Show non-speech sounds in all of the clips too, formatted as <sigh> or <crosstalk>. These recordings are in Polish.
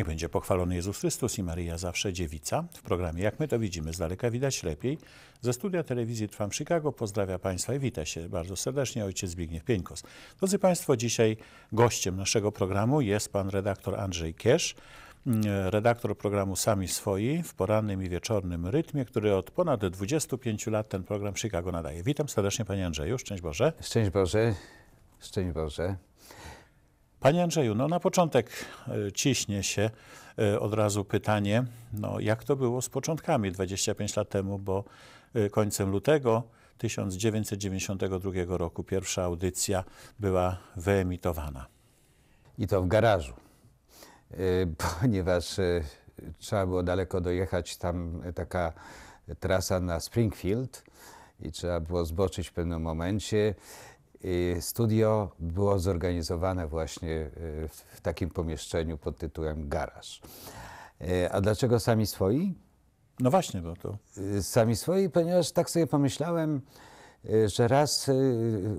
Niech będzie pochwalony Jezus Chrystus i Maryja Zawsze Dziewica. W programie Jak my to widzimy, z daleka widać lepiej. Ze studia telewizji Trwam Chicago pozdrawia Państwa i wita się bardzo serdecznie ojciec Zbigniew Pieńkos. Drodzy Państwo, dzisiaj gościem naszego programu jest pan redaktor Andrzej Kiesz, mm, redaktor programu Sami Swoi w porannym i wieczornym rytmie, który od ponad 25 lat ten program Chicago nadaje. Witam serdecznie Panie Andrzeju, szczęść Boże. Szczęść Boże, szczęść Boże. Panie Andrzeju, no na początek e, ciśnie się e, od razu pytanie, no jak to było z początkami 25 lat temu, bo e, końcem lutego 1992 roku pierwsza audycja była wyemitowana. I to w garażu, ponieważ trzeba było daleko dojechać, tam taka trasa na Springfield i trzeba było zboczyć w pewnym momencie. Y, studio było zorganizowane właśnie y, w takim pomieszczeniu pod tytułem garaż. Y, a dlaczego sami swoi? No właśnie, bo to. Sami swoi, ponieważ tak sobie pomyślałem, że raz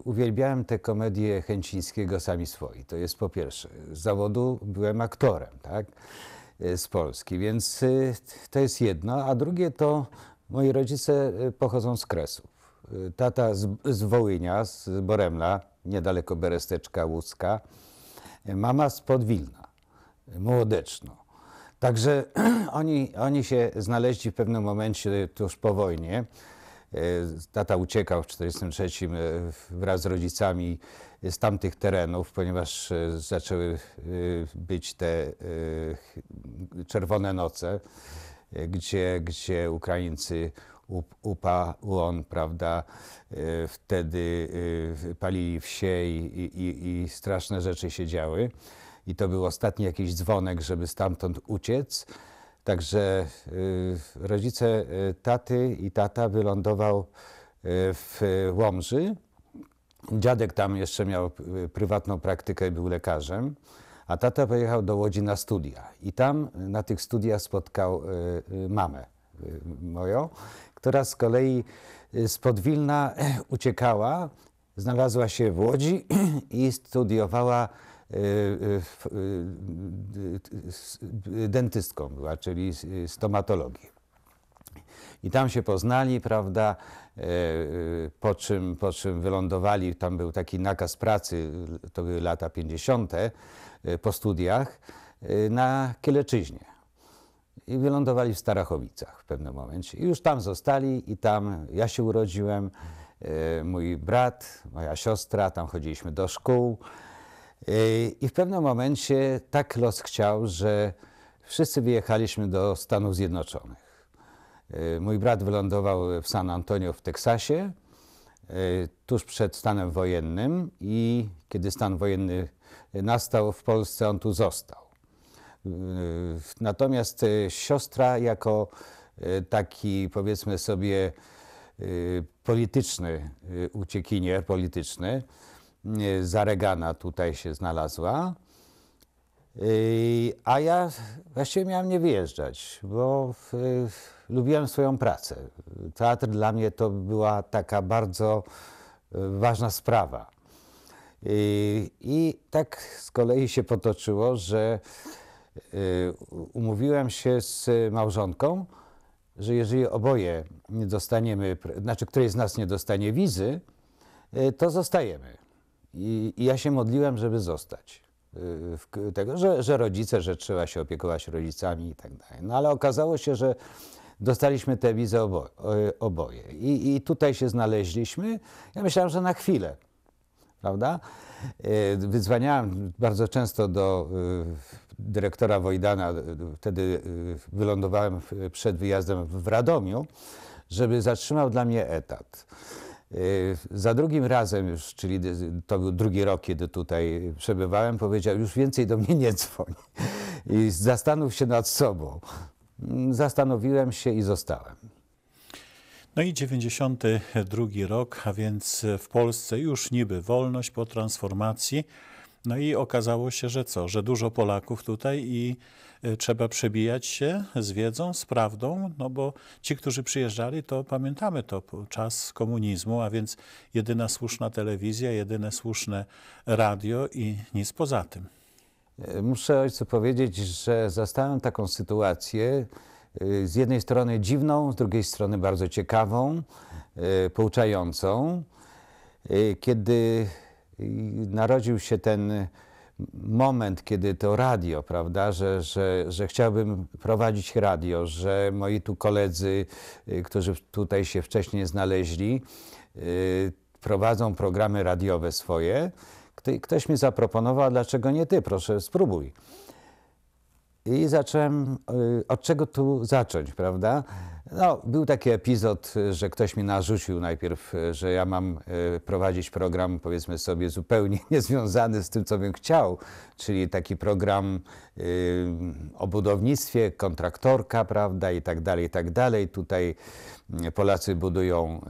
uwielbiałem tę komedię Chęcińskiego Sami Swoi. To jest po pierwsze. Z zawodu byłem aktorem, tak? Z Polski, więc to jest jedno. A drugie to moi rodzice pochodzą z Kresów tata z, z Wołynia, z Boremla, niedaleko Beresteczka Łódzka, mama z Podwilna, Młodeczno. Także <clears throat> oni, oni się znaleźli w pewnym momencie tuż po wojnie. E, tata uciekał w 1943 e, wraz z rodzicami z tamtych terenów, ponieważ e, zaczęły być te czerwone noce, gdzie, gdzie Ukraińcy UPA-UON, prawda, e, wtedy e, palili wsie i, i, i straszne rzeczy się działy. I to był ostatni jakiś dzwonek, żeby stamtąd uciec. Także e, rodzice taty i tata wylądował w Łomży. Dziadek tam jeszcze miał prywatną praktykę i był lekarzem, a tata pojechał do Łodzi na studia. I tam na tych studiach spotkał mamę moją która z kolei spod y, Wilna <clears throat> uciekała, znalazła się w Łodzi <clears throat> i studiowała y, y, dentystką była, czyli stomatologię. I tam się poznali, prawda, e, po czym, po czym wylądowali, tam był taki nakaz pracy, to były lata 50. E, po studiach, e, na Kieleczyźnie i wylądowali w Starachowicach w pewnym momencie. I już tam zostali i tam ja się urodziłem, e, mój brat, moja siostra, tam chodziliśmy do szkół. E, I w pewnym momencie tak los chciał, że wszyscy wyjechaliśmy do Stanów Zjednoczonych. E, mój brat wylądował w San Antonio w Teksasie, tuż przed stanem wojennym i kiedy stan wojenny nastał w Polsce, on tu został. Y, natomiast y, siostra jako y, taki powiedzmy sobie polityczny uciekinier polityczny za Regana tutaj się znalazła. A ja właściwie miałem nie wyjeżdżać, bo w, w, lubiłem swoją pracę. Teatr dla mnie to była taka bardzo ważna sprawa. I, i tak z kolei się potoczyło, że Y, umówiłem się z małżonką, że jeżeli oboje nie dostaniemy, znaczy któryś z nas nie dostanie wizy, y, to zostajemy. I, i ja się modliłem, żeby zostać. Y, tego, że, że rodzice, że trzeba się opiekować rodzicami i tak dalej. No ale okazało się, że dostaliśmy te wizę obo, oboje. I, I tutaj się znaleźliśmy. Ja myślałem, że na chwilę, prawda? Wydzwaniałem bardzo często do dyrektora Wojdana, e, wtedy e, wylądowałem przed wyjazdem w Radomiu, żeby zatrzymał dla mnie etat. E, za drugim razem już, czyli to był drugi rok, kiedy tutaj przebywałem, powiedział już więcej do mnie nie dzwoń i zastanów się nad sobą. Mm, zastanowiłem się i zostałem. No i 92 rok, a więc w Polsce już niby wolność po transformacji, no i okazało się, że co, że dużo Polaków tutaj i y, trzeba przebijać się z wiedzą, z prawdą, no bo ci, którzy przyjeżdżali, to pamiętamy to czas komunizmu, a więc jedyna słuszna telewizja, jedyne słuszne radio i nic poza tym. E, muszę ojcu powiedzieć, że zastałem taką sytuację, y, z jednej strony dziwną, z drugiej strony bardzo ciekawą, y, pouczającą, kiedy narodził się ten moment, kiedy to radio, prawda, że, że, że chciałbym prowadzić radio, że moi tu koledzy, y, którzy tutaj się wcześniej znaleźli, y, prowadzą programy radiowe swoje. Ktoś mi zaproponował, dlaczego nie ty, proszę spróbuj. I zacząłem, y, od czego tu zacząć, prawda? No, był taki epizod, że ktoś mi narzucił najpierw, e, że ja mam e, prowadzić program, powiedzmy sobie, zupełnie <laughs> niezwiązany z tym, co bym chciał, czyli taki program e, o budownictwie, kontraktorka, prawda, i tak dalej, i tak dalej. Tutaj mm, Polacy budują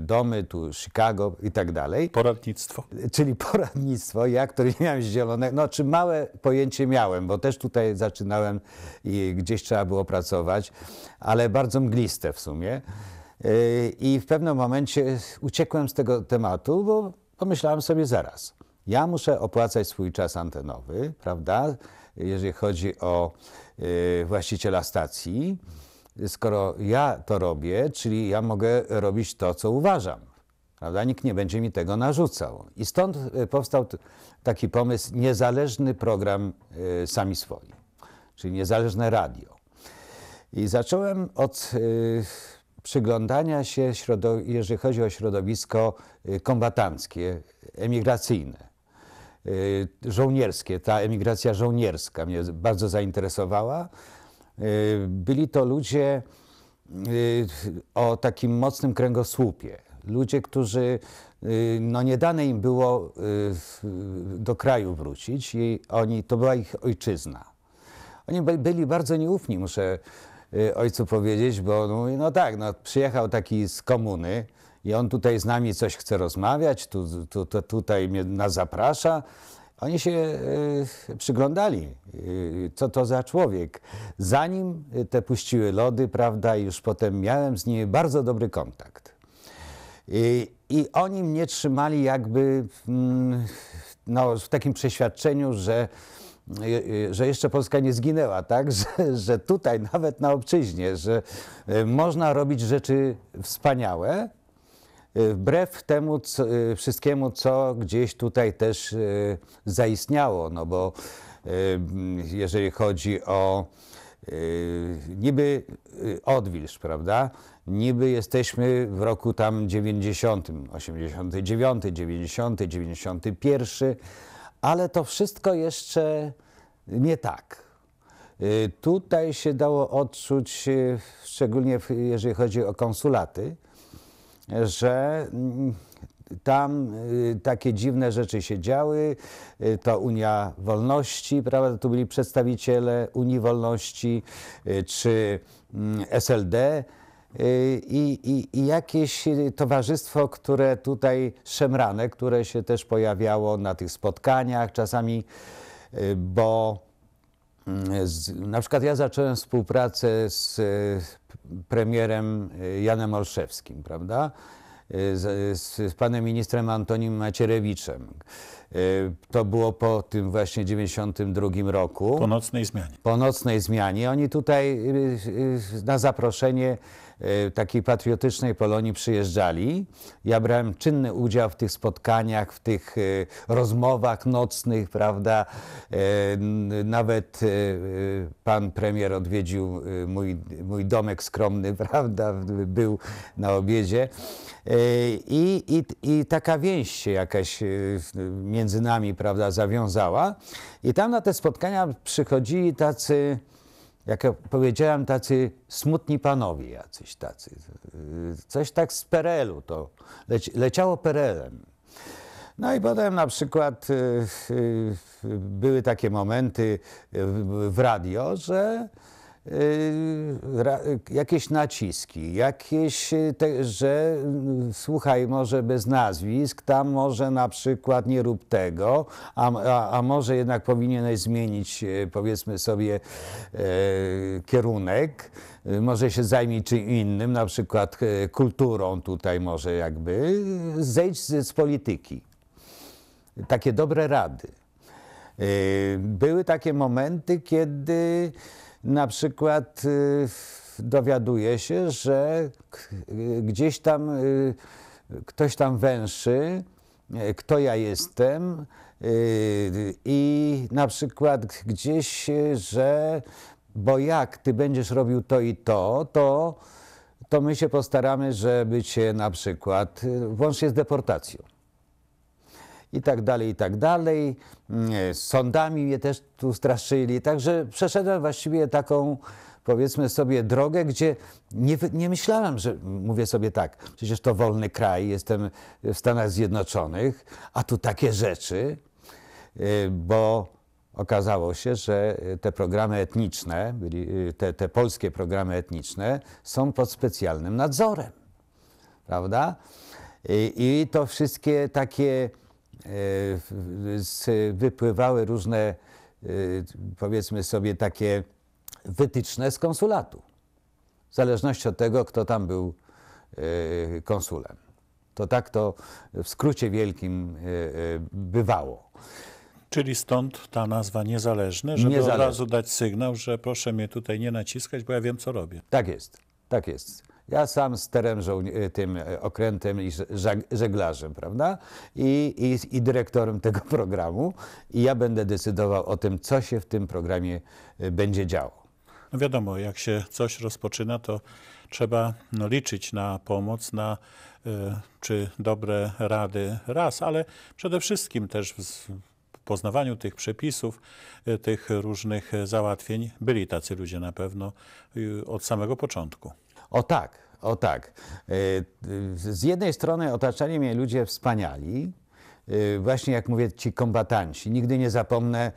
domy, tu Chicago i tak dalej. Poradnictwo. Czyli <laughs> poradnictwo, ja, który nie miałem zielonego, no czy małe pojęcie miałem, bo też tutaj zaczynałem i gdzieś trzeba było pracować, ale bardzo bardzo mgliste w sumie. Y, I w pewnym momencie uciekłem z tego tematu, bo pomyślałem sobie zaraz. Ja muszę opłacać swój czas antenowy, prawda? Jeżeli chodzi o y, właściciela stacji, skoro ja to robię, czyli ja mogę robić to, co uważam. Prawda? Nikt nie będzie mi tego narzucał. I stąd y, powstał taki pomysł niezależny program sami swoi, czyli niezależne radio. I zacząłem od y, przyglądania się, jeżeli chodzi o środowisko y, kombatanckie, emigracyjne, y, żołnierskie. Ta emigracja żołnierska mnie bardzo zainteresowała. Byli to ludzie o takim mocnym kręgosłupie. Ludzie, którzy no nie dane im było do kraju wrócić i oni, to była ich ojczyzna. Oni byli bardzo nieufni, muszę Y, ojcu powiedzieć, bo no, no tak, no, przyjechał taki z komuny i on tutaj z nami coś chce rozmawiać, tu, tu, tu, tutaj mnie, nas zaprasza. Oni się y, przyglądali, y, co to za człowiek. Zanim te puściły lody, prawda, już potem miałem z nimi bardzo dobry kontakt. I, i oni mnie trzymali jakby mm, no, w takim przeświadczeniu, że Y, że jeszcze Polska nie zginęła, tak? <laughs> Że, że tutaj, nawet na obczyźnie, że y, można robić rzeczy wspaniałe, y, wbrew temu co, wszystkiemu, co gdzieś tutaj też zaistniało, no bo jeżeli chodzi o niby odwilż, prawda? Niby jesteśmy w roku tam 90, 89, 90, 91, ale to wszystko jeszcze nie tak. Y, tutaj się dało odczuć, y, szczególnie jeżeli chodzi o konsulaty, że mm, tam y, takie dziwne rzeczy się działy. To Unia Wolności, prawda? Tu byli przedstawiciele Unii Wolności czy mm, SLD, Y, I, i, i, jakieś towarzystwo, które tutaj szemrane, które się też pojawiało na tych spotkaniach czasami, y, bo mm, z, na przykład ja zacząłem współpracę z y, premierem Janem Olszewskim, prawda? Z, z, panem ministrem Antonim Macierewiczem. To było po tym właśnie 92 roku. Po nocnej zmianie. Po nocnej zmianie. Oni tutaj na zaproszenie Y, takiej patriotycznej Polonii przyjeżdżali. Ja brałem czynny udział w tych spotkaniach, w tych y, rozmowach nocnych, prawda. Y, nawet pan premier odwiedził mój, mój domek skromny, <laughs> prawda, był na obiedzie. I, i, I taka więź się jakaś między nami, prawda, zawiązała. I tam na te spotkania przychodzili tacy jak powiedziałem, tacy smutni panowie jacyś tacy. Coś tak z Perelu to leci, leciało Perelem. No i potem na przykład y, y, były takie momenty w radio, że Yy, jakieś naciski, jakieś, y, te, że mm, słuchaj, może bez nazwisk, tam może na przykład nie rób tego, a, a, a może jednak powinieneś zmienić, y, powiedzmy sobie, e, kierunek, może się zajmij czym innym, na przykład kulturą tutaj może jakby, zejdź z, z polityki. Takie dobre rady. Były takie momenty, kiedy na przykład y, dowiaduje się, że y, gdzieś tam y, ktoś tam węszy, kto ja jestem i na przykład gdzieś, że bo jak ty będziesz robił to i to, to, to my się postaramy, żeby cię na przykład, włącznie z deportacją, i tak dalej, i tak dalej. Mm, e, sądami mnie też tu straszyli. Także przeszedłem właściwie taką, powiedzmy sobie, drogę, gdzie nie, nie myślałem, że mówię sobie tak, przecież to wolny kraj, jestem w Stanach Zjednoczonych, a tu takie rzeczy, e, bo okazało się, że te programy etniczne, e, te, te polskie programy etniczne są pod specjalnym nadzorem. Prawda? I, i to wszystkie takie E, wypływały różne, e, powiedzmy sobie, takie wytyczne z konsulatu. W zależności od tego, kto tam był e, konsulem. To tak to w skrócie wielkim bywało. Czyli stąd ta nazwa niezależne, żeby od razu dać sygnał, że proszę mnie tutaj nie naciskać, bo ja wiem, co robię. Tak jest, tak jest. Ja sam sterem y, tym y, okrętem i żeglarzem, prawda? I, i, I dyrektorem tego <laughs> programu. I ja będę decydował o tym, co się w tym programie y, będzie działo. No wiadomo, jak się coś rozpoczyna, to trzeba no, liczyć na pomoc, na y, czy dobre rady raz, ale przede wszystkim też w poznawaniu tych przepisów, y, tych różnych załatwień byli tacy ludzie na pewno y, od samego początku. O tak, o tak. Y, z jednej strony otaczali mnie ludzie wspaniali, y, właśnie jak mówię, ci kombatanci. Nigdy nie zapomnę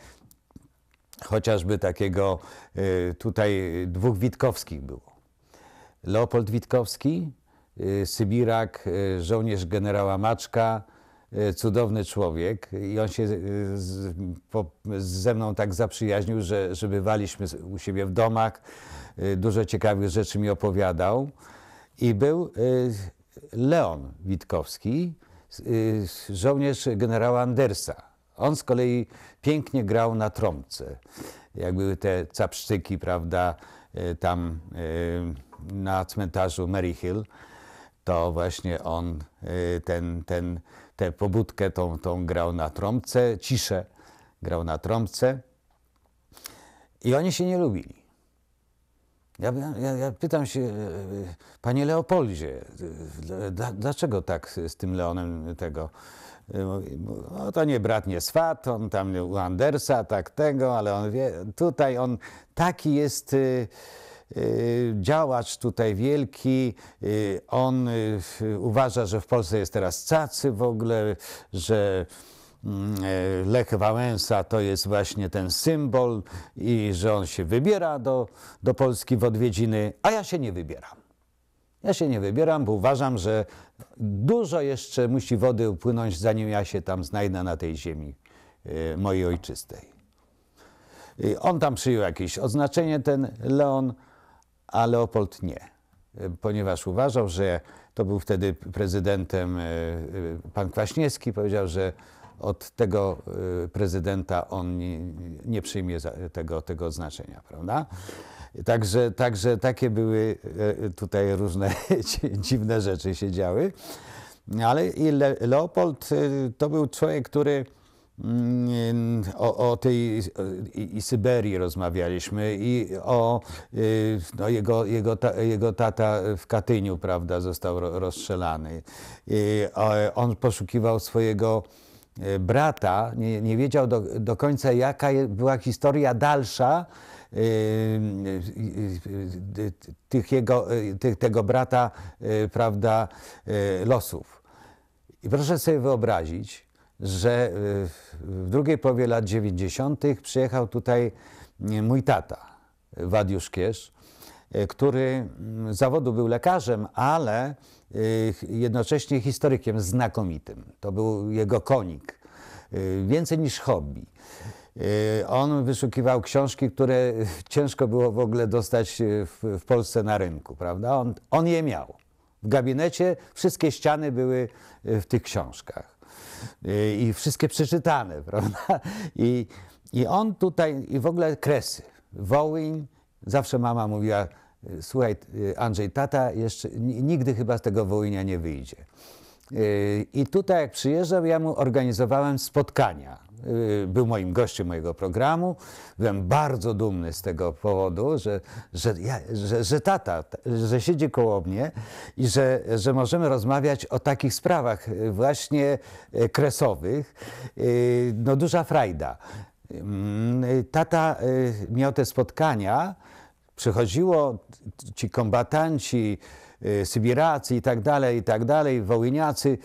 chociażby takiego, y, tutaj dwóch Witkowskich było. Leopold Witkowski, Sybirak, żołnierz generała Maczka, Y, cudowny człowiek i on się y, z, po, ze mną tak zaprzyjaźnił, że, że bywaliśmy u siebie w domach, y, dużo ciekawych rzeczy mi opowiadał. I był Leon Witkowski, żołnierz generała Andersa. On z kolei pięknie grał na trąbce. Jak były te capszczyki, prawda, tam na cmentarzu Mary Hill to właśnie on y, ten, ten, tę pobudkę tą, tą grał na trąbce, ciszę grał na trąbce i oni się nie lubili. Ja, ja, ja pytam się, y, y, panie Leopoldzie, dla, dlaczego tak z tym Leonem tego? No to nie brat, nie swat, on tam u Andersa, tak tego, ale on wie, tutaj on taki jest Y, działacz tutaj wielki, y, on y, uważa, że w Polsce jest teraz cacy w ogóle, że mm, e, Lech Wałęsa to jest właśnie ten symbol i że on się wybiera do, do Polski w odwiedziny, a ja się nie wybieram. Ja się nie wybieram, bo uważam, że dużo jeszcze musi wody upłynąć, zanim ja się tam znajdę na tej ziemi mojej ojczystej. On tam przyjął jakieś oznaczenie, ten Leon a Leopold nie, ponieważ uważał, że to był wtedy prezydentem e, e, pan Kwaśniewski, powiedział, że od tego e, prezydenta on nie przyjmie tego, tego znaczenia, prawda? Także, także takie były tutaj różne <laughs> dziwne rzeczy się działy. Ale Leopold to był człowiek, który Mm, o, o tej i, i Syberii rozmawialiśmy i o y, no jego, jego, ta, jego tata w Katyniu, prawda, został rozstrzelany. I on poszukiwał swojego y, brata, nie, nie wiedział do, do końca jaka była historia dalsza, y, tych jego, tych, tego brata, prawda, losów. I proszę sobie wyobrazić, że y, w drugiej połowie lat 90. przyjechał tutaj y, mój tata, Wadiusz Kiesz, y, który mm, z zawodu był lekarzem, ale jednocześnie historykiem znakomitym. To był jego konik, więcej niż hobby. On wyszukiwał książki, które <laughs> ciężko było w ogóle dostać w, w Polsce na rynku, prawda? On, on je miał. W gabinecie wszystkie ściany były w tych książkach. Y, i wszystkie przeczytane, <laughs> prawda? I, i on tutaj, i w ogóle Kresy, Wołyń, zawsze mama mówiła, y, słuchaj y, Andrzej, tata jeszcze nigdy chyba z tego Wołynia nie wyjdzie. I tutaj jak przyjeżdżał, ja mu organizowałem spotkania Y, był moim gościem mojego programu. Byłem bardzo dumny z tego powodu, że, że, ja, że, że, tata, że siedzi koło mnie i że, że możemy rozmawiać o takich sprawach y, właśnie y, kresowych. No duża frajda. Mm, tata miał te spotkania, przychodziło ci kombatanci, Sybiracy i tak dalej, i tak dalej, Wołyniacy.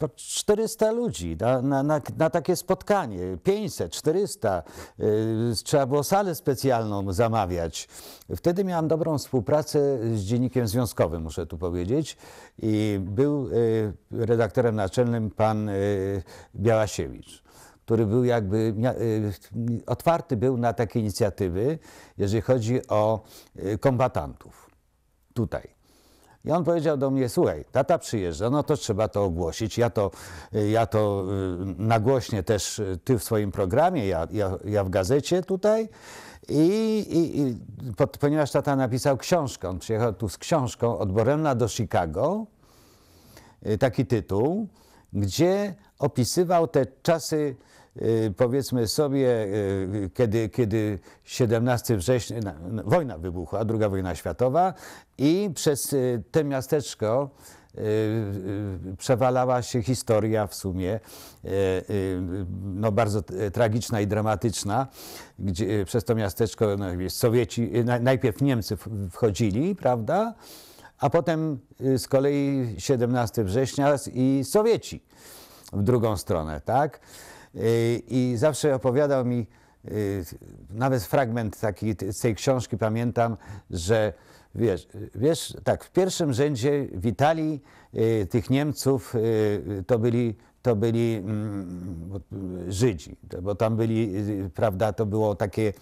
Po 400 ludzi na, na, na, na takie spotkanie, 500, 400. Y, trzeba było salę specjalną zamawiać. Wtedy miałam dobrą współpracę z dziennikiem związkowym, muszę tu powiedzieć, i był y, redaktorem naczelnym pan yy, Białasiewicz który był jakby y, otwarty był na takie inicjatywy, jeżeli chodzi o kombatantów tutaj. I on powiedział do mnie, słuchaj, tata przyjeżdża, no to trzeba to ogłosić. Ja to, y, ja to y, nagłośnie też y, ty w swoim programie, ja, ja, ja w gazecie tutaj. I, i, i pod, ponieważ tata napisał książkę, on przyjechał tu z książką od Boremna do Chicago, taki tytuł, gdzie opisywał te czasy Y, powiedzmy sobie, y, kiedy, kiedy 17 września wojna wybuchła, druga wojna światowa i przez y, to miasteczko przewalała się historia w sumie, no bardzo tragiczna i dramatyczna, gdzie przez to miasteczko no, Sowieci, najpierw Niemcy wchodzili, prawda, a potem z kolei 17 września i Sowieci w drugą stronę, tak i zawsze opowiadał mi, y, nawet fragment taki z tej książki pamiętam, że wiesz, wiesz, tak, w pierwszym rzędzie witali y, tych Niemców, y, to byli to byli mm, Żydzi, bo tam byli, prawda, to było takie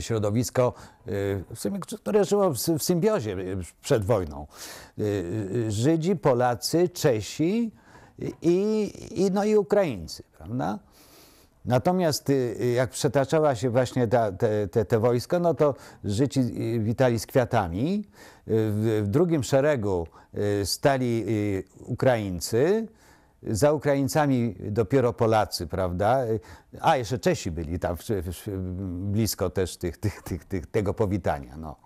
środowisko, sumie, które żyło w symbiozie przed wojną. Żydzi, Polacy, Czesi, i, i, no i Ukraińcy, prawda? Natomiast y, y, jak przetaczała się właśnie ta, te, te, te, wojska, no to Życi y, witali z kwiatami. W, w drugim szeregu stali Ukraińcy, za Ukraińcami dopiero Polacy, prawda? A, jeszcze Czesi byli tam blisko też tych, tych, tych, tych, tego powitania. No.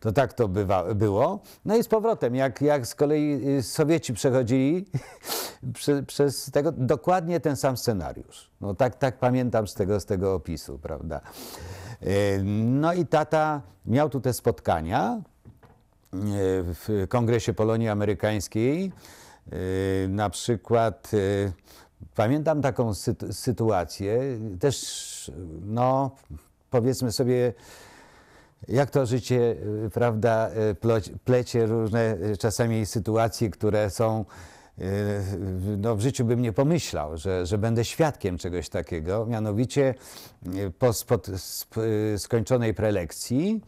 To tak to bywa, było. No i z powrotem, jak, jak z kolei y, Sowieci przechodzili <laughs> prze, przez tego, dokładnie ten sam scenariusz. No tak, tak pamiętam z tego, z tego opisu, prawda? Y, no i tata miał tu te spotkania y, w Kongresie Polonii Amerykańskiej, Yy, na przykład yy, pamiętam taką sytuację, też no powiedzmy sobie, jak to życie, yy, prawda, plecie różne czasami sytuacje, które są no w życiu bym nie pomyślał, że, że będę świadkiem czegoś takiego. Mianowicie po spod, sp, skończonej prelekcji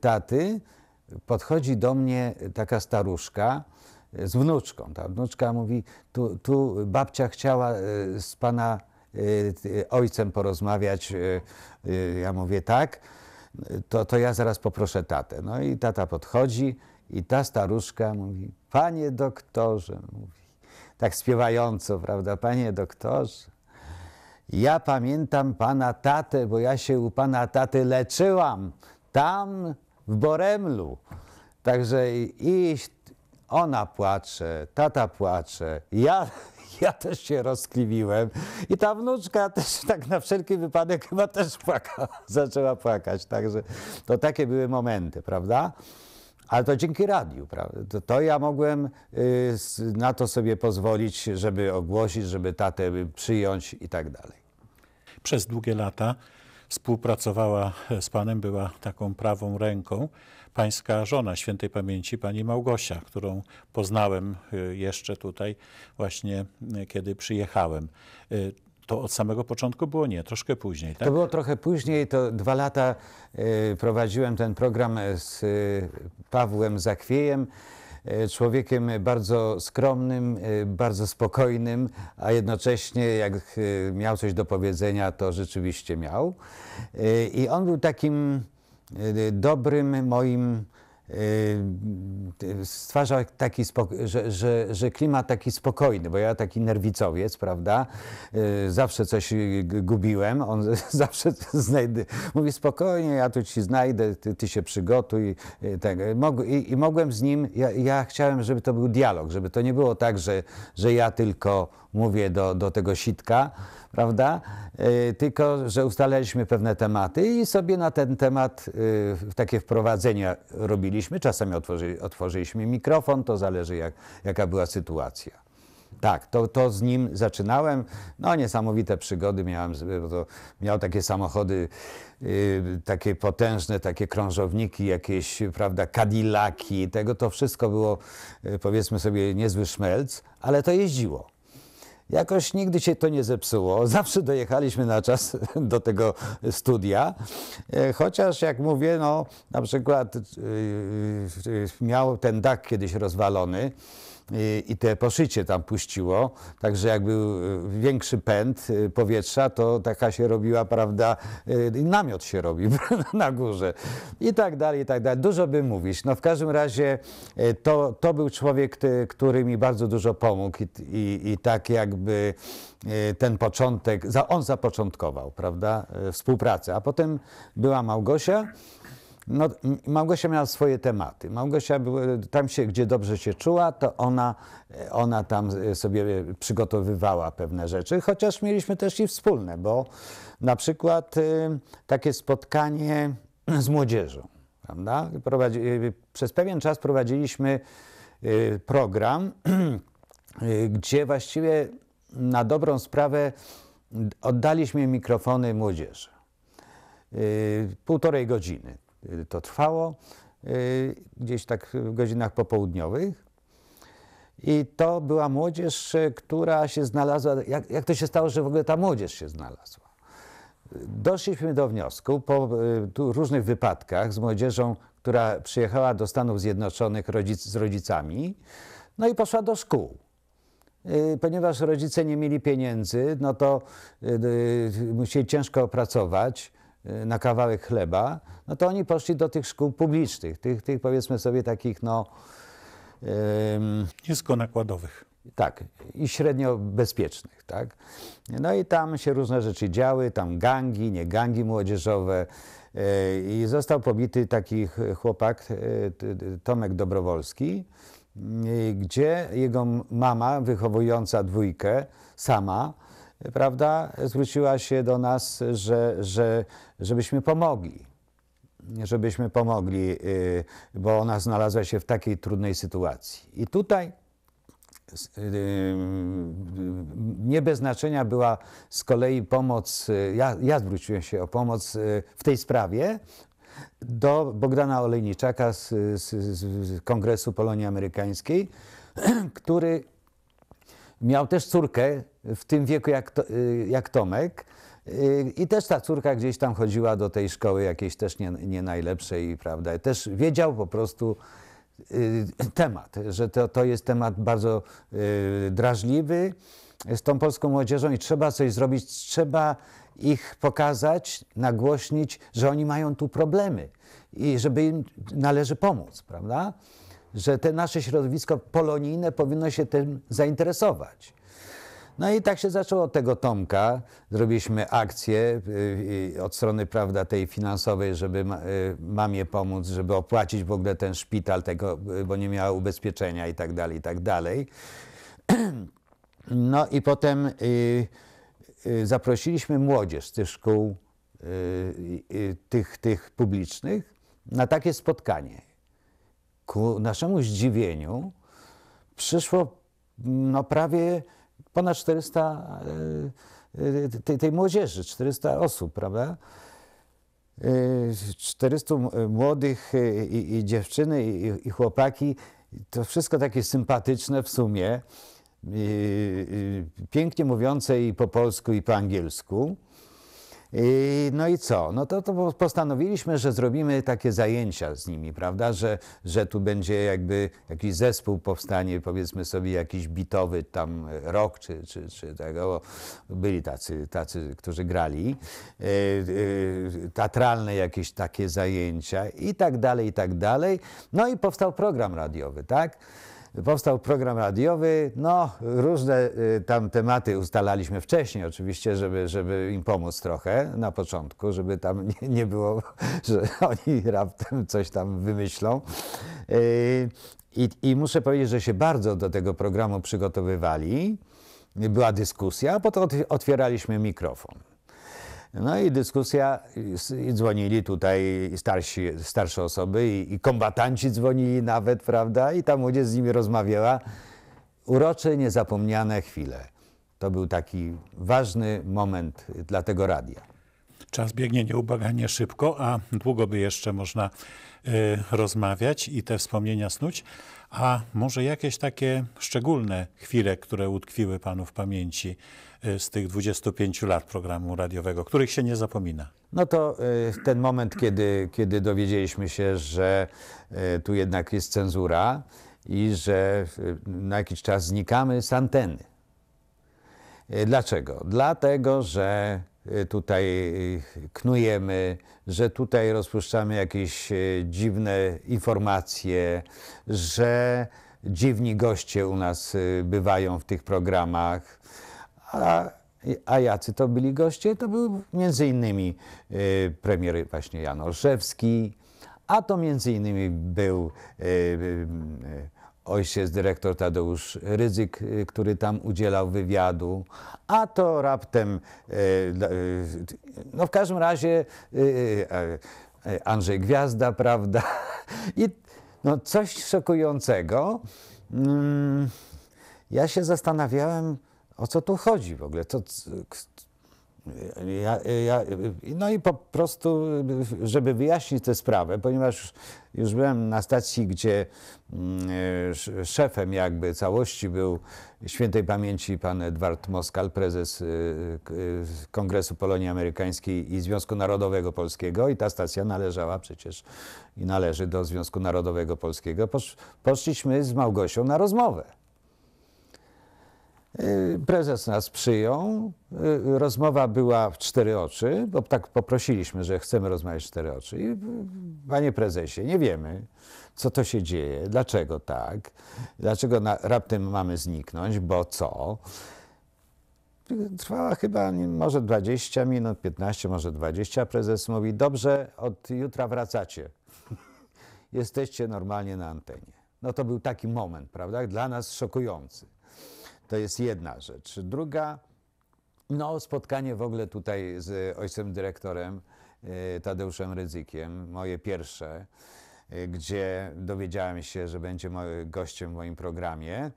taty podchodzi do mnie taka staruszka, z wnuczką. Ta wnuczka mówi, tu, tu babcia chciała e, z pana e, ojcem porozmawiać. E, ja mówię tak, to, to ja zaraz poproszę tatę. No i tata podchodzi i ta staruszka mówi, panie doktorze, mówi, tak śpiewająco, prawda, panie doktorze, ja pamiętam pana tatę, bo ja się u pana taty leczyłam tam w Boremlu. Także iść ona płacze, tata płacze, ja, <laughs> ja też się rozkliwiłem i ta wnuczka też tak na wszelki wypadek chyba też płakała, <laughs> zaczęła płakać. Także to takie były momenty, prawda? Ale to dzięki radiu, prawda? To, to ja mogłem y, na to sobie pozwolić, żeby ogłosić, żeby tatę przyjąć i tak dalej. Przez długie lata współpracowała e, z Panem, była taką prawą ręką pańska żona świętej pamięci, pani Małgosia, którą poznałem e, jeszcze tutaj właśnie, e, kiedy przyjechałem to od samego początku było nie, troszkę później. Tak? To było trochę później, to dwa lata prowadziłem ten program z Pawłem Zakwiejem. E, człowiekiem bardzo skromnym, e, bardzo spokojnym, a jednocześnie jak e, miał coś do powiedzenia, to rzeczywiście miał. I on był takim dobrym moim Yy, y, stwarza taki, że, że, że, klimat taki spokojny, bo ja taki nerwicowiec, prawda, yy, zawsze coś yy, gubiłem, on <laughs> zawsze znajdę, mówi spokojnie, ja tu ci znajdę, ty, ty się przygotuj tak. I, i mogłem z nim, ja, ja chciałem, żeby to był dialog, żeby to nie było tak, że, że ja tylko mówię do, do tego sitka, prawda? E, tylko, że ustalaliśmy pewne tematy i sobie na ten temat e, takie wprowadzenia robiliśmy. Czasami otworzy, otworzyliśmy mikrofon, to zależy jak, jaka była sytuacja. Tak, to, to z nim zaczynałem. No niesamowite przygody miałem, bo miał takie samochody, y, takie potężne, takie krążowniki, jakieś, prawda, kadilaki, tego to wszystko było, y, powiedzmy sobie, niezły szmelc, ale to jeździło. Jakoś nigdy się to nie zepsuło. <laughs> Zawsze dojechaliśmy na czas <laughs> do tego studia. E, chociaż jak mówię, no na przykład y, y, y, miał ten dach kiedyś rozwalony i te poszycie tam puściło, także jak był e, większy pęd e, powietrza, to taka się robiła, prawda, e, namiot się robi <laughs> na górze i tak dalej, i tak dalej. Dużo by mówić. No w każdym razie to, to był człowiek, który mi bardzo dużo pomógł i, i, i tak jakby ten początek, on zapoczątkował, prawda, współpracę. A potem była Małgosia, no, Małgosia miała swoje tematy. Małgosia tam się, gdzie dobrze się czuła, to ona, ona tam sobie przygotowywała pewne rzeczy, chociaż mieliśmy też i wspólne, bo na przykład y, takie spotkanie <clears throat> z młodzieżą. Prawda? Prowadzi, y, przez pewien czas prowadziliśmy y, program, <clears throat> gdzie właściwie na dobrą sprawę oddaliśmy mikrofony młodzieży. Półtorej godziny Y, to trwało, y, gdzieś tak w godzinach popołudniowych. I to była młodzież, y, która się znalazła. Jak, jak to się stało, że w ogóle ta młodzież się znalazła? Doszliśmy do wniosku po różnych wypadkach z młodzieżą, która przyjechała do Stanów Zjednoczonych rodzic, z rodzicami, no i poszła do szkół. Ponieważ rodzice nie mieli pieniędzy, no to musieli ciężko pracować. Y, na kawałek chleba, no to oni poszli do tych szkół publicznych, tych, tych powiedzmy sobie takich no... Ym, Nisko nakładowych. Tak, i średnio bezpiecznych, tak. No i tam się różne rzeczy działy, tam gangi, nie gangi młodzieżowe, y, i został pobity taki chłopak, y, Tomek Dobrowolski, gdzie jego mama, wychowująca dwójkę sama, prawda, zwróciła się do nas, że, że żebyśmy pomogli. Żebyśmy pomogli, y, bo ona znalazła się w takiej trudnej sytuacji. I tutaj y, y, nie bez znaczenia była z kolei pomoc, ja, ja zwróciłem się o pomoc w tej sprawie do Bogdana Olejniczaka z, z, z Kongresu Polonii Amerykańskiej, <clears throat> który miał też córkę w tym wieku jak, jak Tomek i też ta córka gdzieś tam chodziła do tej szkoły jakiejś też nie, nie najlepszej, prawda? Też wiedział po prostu y, temat, że to, to jest temat bardzo y, drażliwy z tą polską młodzieżą i trzeba coś zrobić, trzeba ich pokazać, nagłośnić, że oni mają tu problemy i żeby im należy pomóc, prawda? Że te nasze środowisko polonijne powinno się tym zainteresować. No i tak się zaczęło od tego Tomka. Zrobiliśmy akcję y, od strony prawda, tej finansowej, żeby y, mamie pomóc, żeby opłacić w ogóle ten szpital, tego, y, bo nie miała ubezpieczenia i tak dalej, i tak dalej. <clears throat> No i potem zaprosiliśmy młodzież z tych szkół, tych, tych publicznych na takie spotkanie. Ku naszemu zdziwieniu przyszło no, prawie ponad 400 e, e, tej, tej młodzieży, 400 osób, prawda? 400 e, młodych i, i dziewczyny, i, i, chłopaki. To wszystko takie sympatyczne w sumie, pięknie mówiące i po polsku, i po angielsku. No i co? No to, to postanowiliśmy, że zrobimy takie zajęcia z nimi, prawda? Że, że tu będzie jakby jakiś zespół powstanie, powiedzmy sobie jakiś bitowy tam rok czy, czy, czy tego. Byli tacy, tacy, którzy grali. E, e, teatralne jakieś takie zajęcia i tak dalej, i tak dalej. No i powstał program radiowy, tak? Powstał program radiowy, no różne y, tam tematy ustalaliśmy wcześniej oczywiście, żeby, żeby im pomóc trochę na początku, żeby tam <laughs> nie, nie było, że <laughs> oni raptem coś tam wymyślą. Y, I, I muszę powiedzieć, że się bardzo do tego programu przygotowywali. Była dyskusja, a potem otwieraliśmy mikrofon. No i dyskusja, i dzwonili tutaj starsi, starsze osoby i, i kombatanci dzwonili nawet, prawda? I ta młodzież z nimi rozmawiała. Urocze, niezapomniane chwile. To był taki ważny moment dla tego radia. Czas biegnie nieubaganie szybko, a długo by jeszcze można y, rozmawiać i te wspomnienia snuć. A może jakieś takie szczególne chwile, które utkwiły Panu w pamięci y, z tych 25 lat programu radiowego, których się nie zapomina? No to y, ten moment, kiedy, kiedy dowiedzieliśmy się, że y, tu jednak jest cenzura i że na jakiś czas znikamy z anteny. Dlaczego? Dlatego, że Y, tutaj y, knujemy, że tutaj rozpuszczamy jakieś y, dziwne informacje, że dziwni goście u nas bywają w tych programach. A, a jacy to byli goście? To był między innymi premier właśnie Jan Olszewski, a to między innymi był ojciec dyrektor Tadeusz Ryzyk, y, który tam udzielał wywiadu, a to raptem, y, y, no w każdym razie Andrzej Gwiazda, <laughs> prawda? I no coś szokującego. Mm, ja się zastanawiałem, o co tu chodzi w ogóle, co, ja, ja, no i po prostu, żeby wyjaśnić tę sprawę, ponieważ już byłem na stacji, gdzie mm, szefem jakby całości był świętej pamięci pan Edward Moskal, prezes y, y, Kongresu Polonii Amerykańskiej i Związku Narodowego Polskiego i ta stacja należała przecież i należy do Związku Narodowego Polskiego. Posz, poszliśmy z Małgosią na rozmowę. Y, prezes nas przyjął. Y, rozmowa była w cztery oczy, bo tak poprosiliśmy, że chcemy rozmawiać w cztery oczy. I, panie prezesie, nie wiemy, co to się dzieje, dlaczego tak, dlaczego na, raptem mamy zniknąć, bo co. Trwała chyba może 20 minut, 15, może 20. prezes mówi: Dobrze, od jutra wracacie. Jesteście normalnie na antenie. No to był taki moment, prawda, dla nas szokujący. To jest jedna rzecz. Druga, no, spotkanie w ogóle tutaj z ojcem dyrektorem y, Tadeuszem Ryzykiem, moje pierwsze, y, gdzie dowiedziałem się, że będzie gościem w moim programie.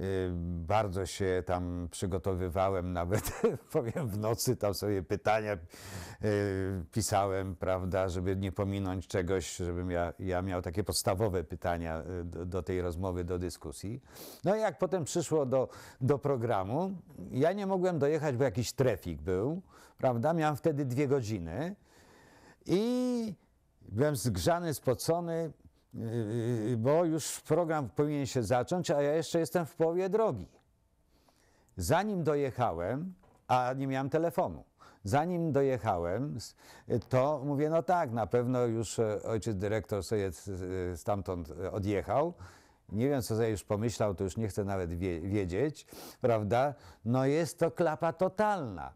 Y, bardzo się tam przygotowywałem, nawet <laughs> powiem w nocy, tam sobie pytania y, pisałem, prawda, żeby nie pominąć czegoś, żebym ja, ja miał takie podstawowe pytania y, do, do tej rozmowy, do dyskusji. No i jak potem przyszło do, do programu, ja nie mogłem dojechać, bo jakiś trefik był, prawda? Miałem wtedy dwie godziny i byłem zgrzany, spocony, Yy, bo już program powinien się zacząć, a ja jeszcze jestem w połowie drogi. Zanim dojechałem, a nie miałem telefonu, zanim dojechałem, to mówię, no tak, na pewno już e, ojciec dyrektor sobie e, stamtąd e, odjechał, nie wiem, co sobie już pomyślał, to już nie chcę nawet wie, wiedzieć, prawda? No jest to klapa totalna.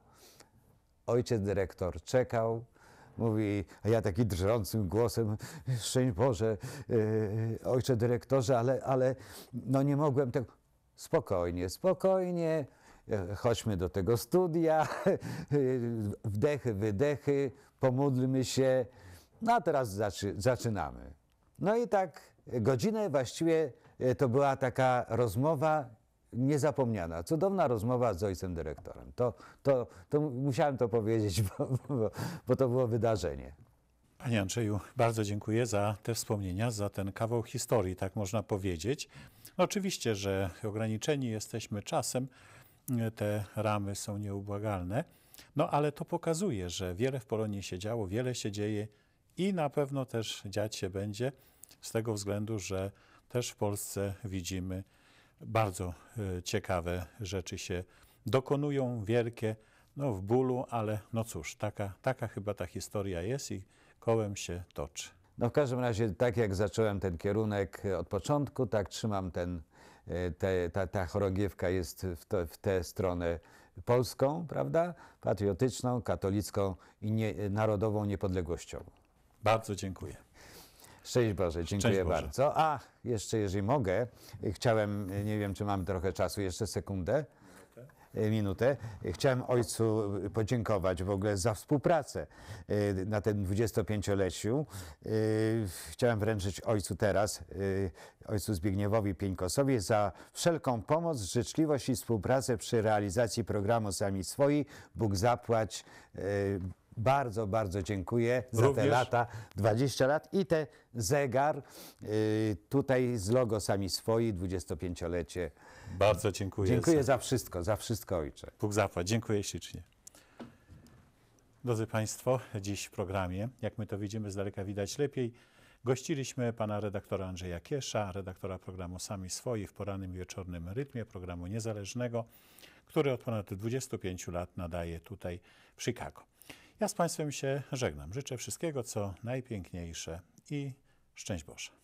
Ojciec dyrektor czekał, Mówi, a ja taki drżącym głosem, szczęść Boże, yy, ojcze dyrektorze, ale, ale no nie mogłem tego. Spokojnie, spokojnie, e, chodźmy do tego studia, <laughs> wdechy, wydechy, pomódlmy się. No a teraz zaczy, zaczynamy. No i tak godzinę właściwie e, to była taka rozmowa niezapomniana. Cudowna rozmowa z ojcem dyrektorem. To, to, to musiałem to powiedzieć, bo, bo, bo to było wydarzenie. Panie Andrzeju, bardzo dziękuję za te wspomnienia, za ten kawał historii, tak można powiedzieć. Oczywiście, że ograniczeni jesteśmy czasem, te ramy są nieubłagalne, no ale to pokazuje, że wiele w Polonii się działo, wiele się dzieje i na pewno też dziać się będzie z tego względu, że też w Polsce widzimy bardzo e, ciekawe rzeczy się dokonują, wielkie, no w bólu, ale no cóż, taka, taka chyba ta historia jest i kołem się toczy. No w każdym razie, tak jak zacząłem ten kierunek od początku, tak trzymam ten, e, te, ta, ta chorągiewka jest w, to, w tę stronę polską, prawda? Patriotyczną, katolicką i nie, narodową niepodległościową. Bardzo dziękuję. Szczęść Boże, dziękuję Boże. bardzo. A jeszcze, jeżeli mogę, chciałem, nie wiem, czy mam trochę czasu, jeszcze sekundę minutę. Chciałem ojcu podziękować w ogóle za współpracę y, na tym 25-leciu. Y, chciałem wręczyć ojcu teraz, y, ojcu Zbigniewowi Pieńkosowi, za wszelką pomoc, życzliwość i współpracę przy realizacji programu Sami Swoi. Bóg zapłać bardzo, bardzo dziękuję Również. za te lata, 20 lat i ten zegar y, tutaj z logo Sami Swoi, 25-lecie. Bardzo dziękuję. Dziękuję za, wszystko, za wszystko ojcze. Bóg zapłać, dziękuję ślicznie. Drodzy Państwo, dziś w programie, jak my to widzimy z daleka widać lepiej, gościliśmy pana redaktora Andrzeja Kiesza, redaktora programu Sami Swoi w porannym wieczornym rytmie programu niezależnego, który od ponad 25 lat nadaje tutaj w Chicago. Ja z Państwem się żegnam. Życzę wszystkiego, co najpiękniejsze i szczęść Boże.